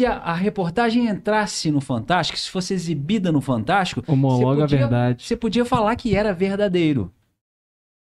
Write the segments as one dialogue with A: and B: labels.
A: se a, a, reportagem entrasse no Fantástico, se fosse exibida no Fantástico, homologa a verdade. Você podia falar que era verdadeiro.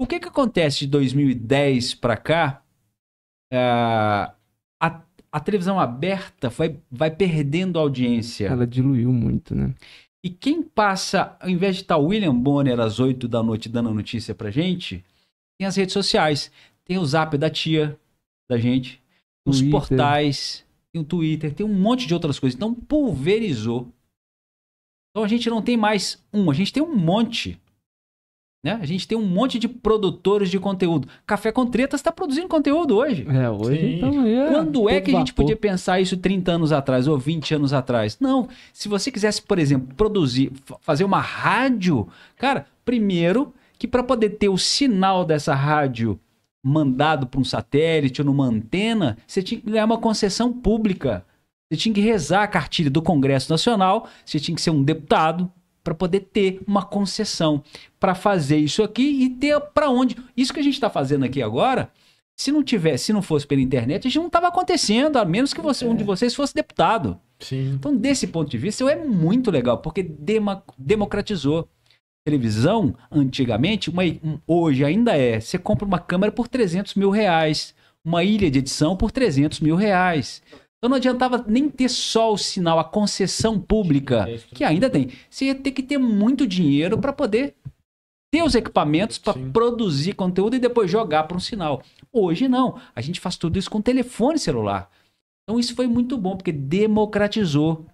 A: O que que acontece de 2010 para cá? Uh, a, a, televisão aberta vai, vai perdendo audiência. Ela diluiu muito, né? E quem passa, ao invés de estar tá William Bonner às 8 da noite dando notícia pra gente, tem as redes sociais, tem o zap da tia da gente, os portais, tem o Twitter, tem um monte de outras coisas. Então pulverizou. Então a gente não tem mais um, a gente tem um monte. Né? A gente tem um monte de produtores de conteúdo. Café com Tretas está produzindo conteúdo hoje. É, hoje então é. Quando é que a gente podia pensar isso 30 anos atrás ou 20 anos atrás? Não. Se você quisesse, por exemplo, produzir, fazer uma rádio, cara, primeiro que para poder ter o sinal dessa rádio mandado para um satélite ou numa antena, você tinha que ganhar uma concessão pública. Você tinha que rezar a cartilha do Congresso Nacional, você tinha que ser um deputado para poder ter uma concessão para fazer isso aqui e ter para onde. Isso que a gente está fazendo aqui agora, se não tivesse, se não fosse pela internet, isso não estava acontecendo, a menos que você, um de é. vocês fosse deputado. Sim. Então, desse ponto de vista, é muito legal, porque democratizou televisão, antigamente, uma, um, hoje ainda é, você compra uma câmera por 300 mil reais, uma ilha de edição por 300 mil reais. Então não adiantava nem ter só o sinal, a concessão pública, é que ainda tem. Você ia ter que ter muito dinheiro para poder ter os equipamentos para produzir conteúdo e depois jogar para um sinal. Hoje não. A gente faz tudo isso com telefone celular. Então isso foi muito bom, porque democratizou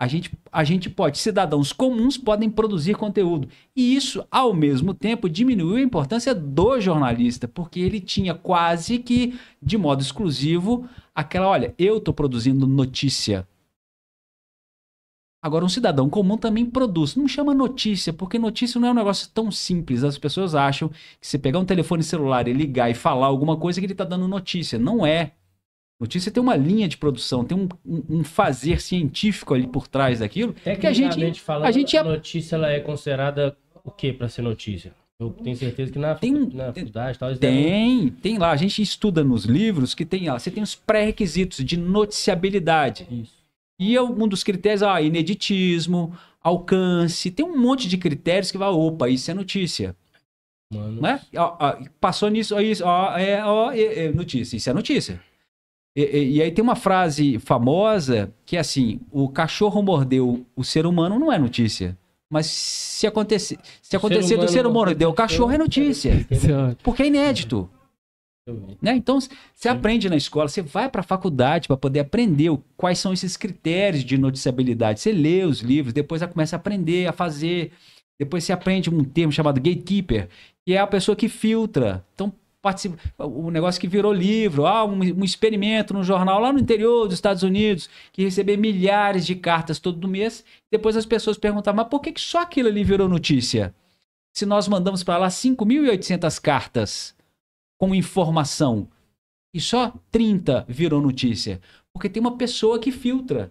A: a gente, a gente pode, cidadãos comuns podem produzir conteúdo. E isso, ao mesmo tempo, diminuiu a importância do jornalista, porque ele tinha quase que, de modo exclusivo, aquela: olha, eu estou produzindo notícia. Agora, um cidadão comum também produz. Não chama notícia, porque notícia não é um negócio tão simples. As pessoas acham que se pegar um telefone celular e ligar e falar alguma coisa, que ele está dando notícia. Não é. Notícia tem uma linha de produção, tem um, um, um fazer científico ali por trás daquilo. Que a gente, fala, a gente é a notícia ela é considerada o que para ser notícia? Eu tenho certeza que na, tem, na faculdade tal, tem, tem lá. A gente estuda nos livros que tem lá. Você tem os pré-requisitos de noticiabilidade. Isso. E algum dos critérios, ah, ineditismo, alcance, tem um monte de critérios que vai, opa, isso é notícia. Mano. Né? Ah, passou nisso, ó, isso, ó, é, ó, é, é notícia, isso é notícia. E, e, e, aí tem uma frase famosa que é assim: o cachorro mordeu o ser humano não é notícia. Mas se acontecer, se acontecer do ser humano morder o cachorro é notícia. Porque é inédito. Né? Então, você aprende na escola, você vai para a faculdade para poder aprender quais são esses critérios de noticiabilidade. Você lê os livros, depois começa a aprender a fazer. Depois você aprende um termo chamado gatekeeper, que é a pessoa que filtra. Então, participa. O negócio que virou livro, ah, um, um, experimento no jornal lá no interior dos Estados Unidos, que recebeu milhares de cartas todo mês. Depois as pessoas perguntavam, mas por que, que só aquilo ali virou notícia? Se nós mandamos para lá 5.800 cartas com informação e só 30 virou notícia? Porque tem uma pessoa que filtra.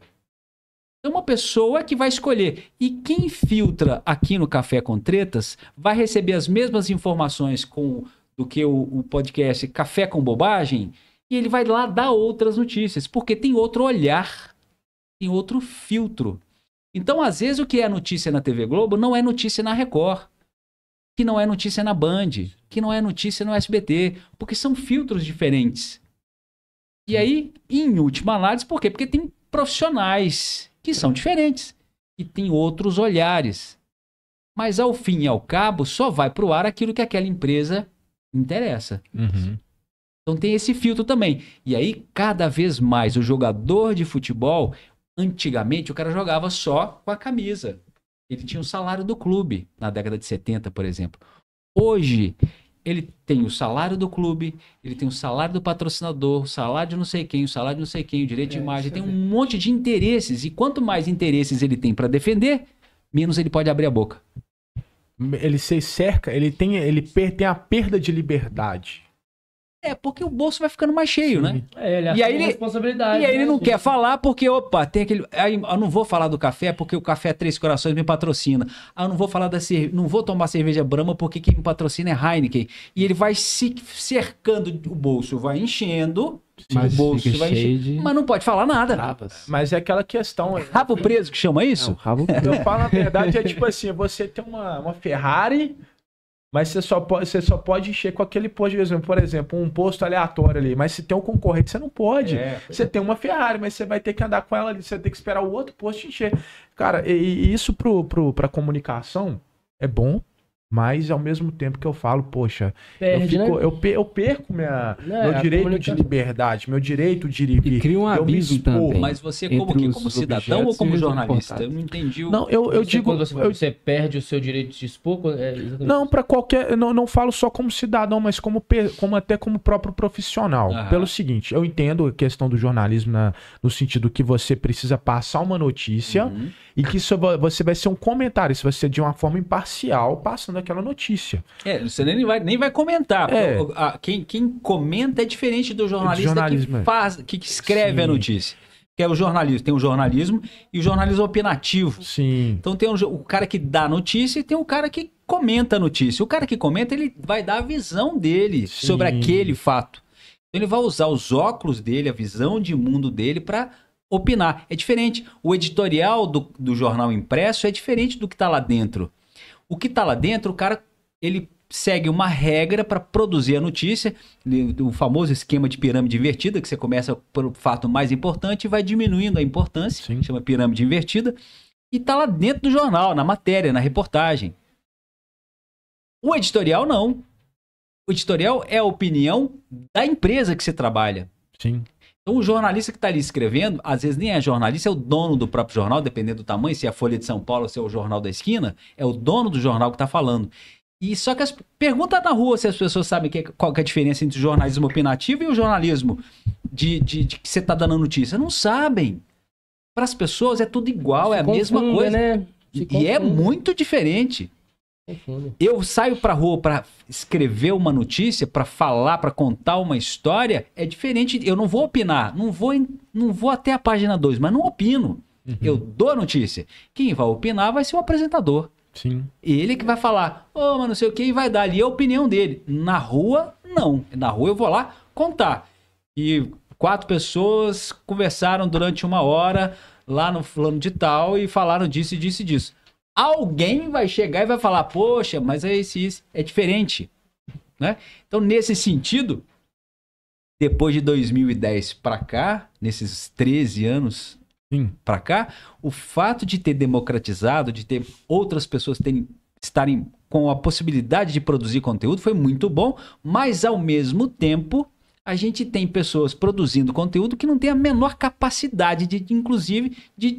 A: Tem então, uma pessoa que vai escolher. E quem filtra aqui no Café com Tretas vai receber as mesmas informações com do que o, o podcast Café com Bobagem, e ele vai lá dar outras notícias, porque tem outro olhar, tem outro filtro. Então, às vezes, o que é notícia na TV Globo não é notícia na Record, que não é notícia na Band, que não é notícia no SBT, porque são filtros diferentes. E aí, em última análise, por quê? Porque tem profissionais que são diferentes e tem outros olhares. Mas ao fim e ao cabo, só vai para o ar aquilo que aquela empresa interessa. Uhum. Então tem esse filtro também. E aí, cada vez mais, o jogador de futebol, antigamente, o cara jogava só com a camisa. Ele tinha o salário do clube, na década de 70, por exemplo. Hoje, ele tem o salário do clube, ele tem o salário do patrocinador, o salário de não sei quem, o salário de não sei quem, o direito é, de imagem, tem é um monte de interesses. E quanto mais interesses ele tem para defender, menos ele pode abrir a boca ele se cerca, ele tem, ele tem a perda de liberdade. É, porque o bolso vai ficando mais cheio, né? Sim. né? É, ele e aí ele, responsabilidade. E aí né? ele não Sim. quer falar porque, opa, tem aquele. Aí eu não vou falar do café porque o café é Três Corações me patrocina. Ah, eu não vou falar da cerveja. Não vou tomar cerveja Brahma porque quem me patrocina é Heineken. E ele vai se cercando o bolso, vai enchendo. Mas o bolso vai encher. De... Mas não pode falar nada.
B: rapaz. Mas é aquela questão. É
A: rabo preso que chama isso? Não, rabo preso. Eu falo, na verdade, é tipo
B: assim: você tem uma, uma Ferrari mas você só, pode, você só pode encher com aquele posto, por exemplo, por exemplo, um posto aleatório ali. Mas se tem um concorrente, você não pode. É, você é. tem uma Ferrari, mas você vai ter que andar com ela ali, você tem que esperar o outro posto encher. Cara, e, e isso pro, pro, comunicação é bom, mas ao mesmo tempo que eu falo, poxa, Perde, eu, fico, né? eu, per, eu, perco minha, é, meu direito de liberdade, meu direito de ir e cria um abismo também. Mas você como, que, como cidadão ou como jornalista? Eu não
A: entendi. O... Não, eu, eu você, digo... Você, eu... você, perde o seu direito de se expor? É não, para
B: qualquer... Não, não falo só como cidadão, mas como, como até como próprio profissional. Pelo seguinte, eu entendo a questão do jornalismo na, no sentido que você precisa passar uma notícia uhum. e que isso, você vai ser um comentário, isso vai ser de uma forma imparcial, passando daquela notícia.
A: É, você nem vai, nem vai comentar. É. A, quem, quem comenta é diferente do jornalista que é. faz, que escreve Sim. a notícia que é o jornalismo. Tem o jornalismo e o jornalismo opinativo. Sim. Então tem o, o, cara que dá notícia e tem o cara que comenta a notícia. O cara que comenta, ele vai dar a visão dele Sim. sobre aquele fato. Então, ele vai usar os óculos dele, a visão de mundo dele para opinar. É diferente. O editorial do, do jornal impresso é diferente do que está lá dentro. O que tá lá dentro, o cara, ele segue uma regra para produzir a notícia, o famoso esquema de pirâmide invertida, que você começa pelo fato mais importante e vai diminuindo a importância, Sim. chama pirâmide invertida, e tá lá dentro do jornal, na matéria, na reportagem. O editorial não. O editorial é a opinião da empresa que você trabalha. Sim. Então, o jornalista que está ali escrevendo, às vezes nem é jornalista, é o dono do próprio jornal, dependendo do tamanho, se é a Folha de São Paulo, se é o Jornal da Esquina, é o dono do jornal que está falando. E só que as pergunta tá na rua se as pessoas sabem que, é, qual que é a diferença entre o jornalismo opinativo e o jornalismo de, de, de que você está dando notícia. Não sabem. Para as pessoas é tudo igual, Se é a mesma coisa. Né? E é muito diferente. Eu saio pra rua para escrever uma notícia, para falar, para contar uma história, é diferente. Eu não vou opinar, não vou, não vou até a página 2, mas não opino. Uhum. Eu dou a notícia. Quem vai opinar vai ser o apresentador. Sim. Ele que vai falar, ô, oh, mas não sei o que, e vai dar ali a opinião dele. Na rua, não. Na rua eu vou lá contar. E quatro pessoas conversaram durante uma hora lá no fulano de tal e falaram disso, disso e disso alguém vai chegar e vai falar, poxa, mas é esse, esse é diferente, né? Então, nesse sentido, depois de 2010 para cá, nesses 13 anos para cá, o fato de ter democratizado, de ter outras pessoas terem, estarem com a possibilidade de produzir conteúdo foi muito bom, mas ao mesmo tempo a gente tem pessoas produzindo conteúdo que não tem a menor capacidade de, inclusive, de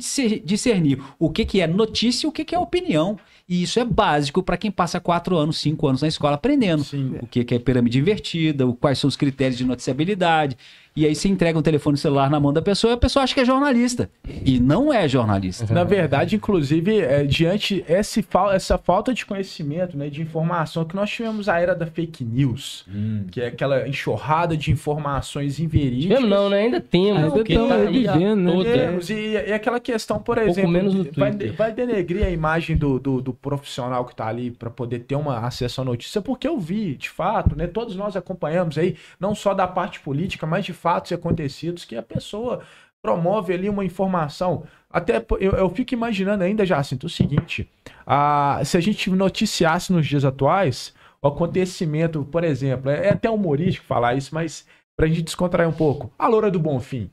A: discernir o que, que é notícia e o que, que é opinião. E isso é básico para quem passa quatro anos, cinco anos na escola aprendendo Sim, o que, que é pirâmide invertida, quais são os critérios de noticiabilidade. E aí você entrega um telefone celular na mão da pessoa e a pessoa acha que é jornalista. E não é jornalista.
B: Na verdade, inclusive, é, diante esse, essa falta de conhecimento, né, de informação, que nós tivemos a era da fake news, hum. que é aquela enxurrada de informações inverídicas. Temos não, né? Ainda temos. Ainda estamos tá vivendo, né? né? Temos, e, e, aquela questão, por um exemplo, menos vai, vai denegrir a imagem do, do, do profissional que está ali para poder ter uma acesso à notícia, porque eu vi, de fato, né? Todos nós acompanhamos aí, não só da parte política, mas de fatos e acontecidos que a pessoa promove ali uma informação. Até eu, eu fico imaginando ainda, Jacinto, o seguinte: a, se a gente noticiasse nos dias atuais o acontecimento, por exemplo, é, é até humorístico falar isso, mas para a gente descontrair um pouco, a loura do Bonfim.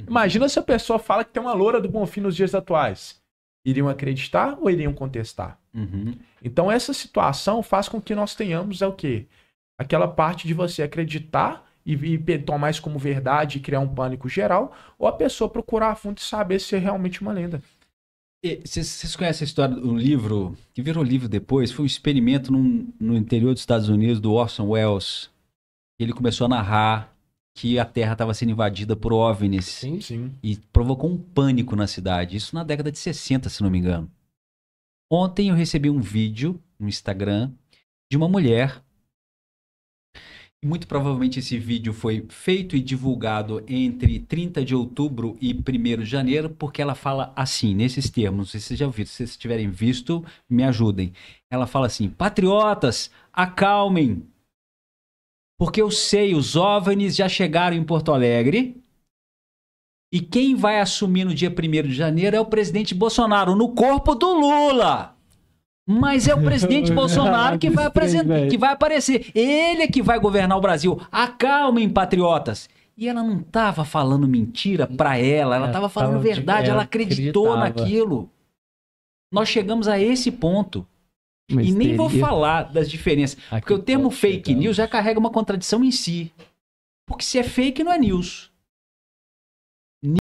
B: Uhum. Imagina se a pessoa fala que tem uma loura do Bonfim nos dias atuais. Iriam acreditar ou iriam contestar? Uhum. Então essa situação faz com que nós tenhamos é o quê? Aquela parte de você acreditar e, e tomar isso como verdade e criar um pânico geral, ou a pessoa procurar a fundo e saber se é realmente uma lenda.
A: Vocês conhecem a história do livro que virou livro depois? Foi um experimento num, no interior dos Estados Unidos do Orson Welles. Ele começou a narrar que a Terra estava sendo invadida por OVNIs. Sim, sim. E provocou um pânico na cidade. Isso na década de 60, se não me engano. Ontem eu recebi um vídeo no Instagram de uma mulher muito provavelmente esse vídeo foi feito e divulgado entre 30 de outubro e 1 de janeiro, porque ela fala assim, nesses termos. Vocês já ouviram, se vocês tiverem visto, me ajudem. Ela fala assim: Patriotas, acalmem. Porque eu sei, os OVNIs já chegaram em Porto Alegre. E quem vai assumir no dia 1 de janeiro é o presidente Bolsonaro, no corpo do Lula. Mas é o presidente Bolsonaro que vai, apresentar, que vai aparecer. Ele é que vai governar o Brasil. Acalmem, patriotas. E ela não estava falando mentira para ela, ela estava é, falando verdade, ela é, acreditou naquilo. Nós chegamos a esse ponto. Mas e nem vou falar das diferenças, ah, porque o termo fake chegamos. Então. news já carrega uma contradição em si. Porque se é fake, não é news.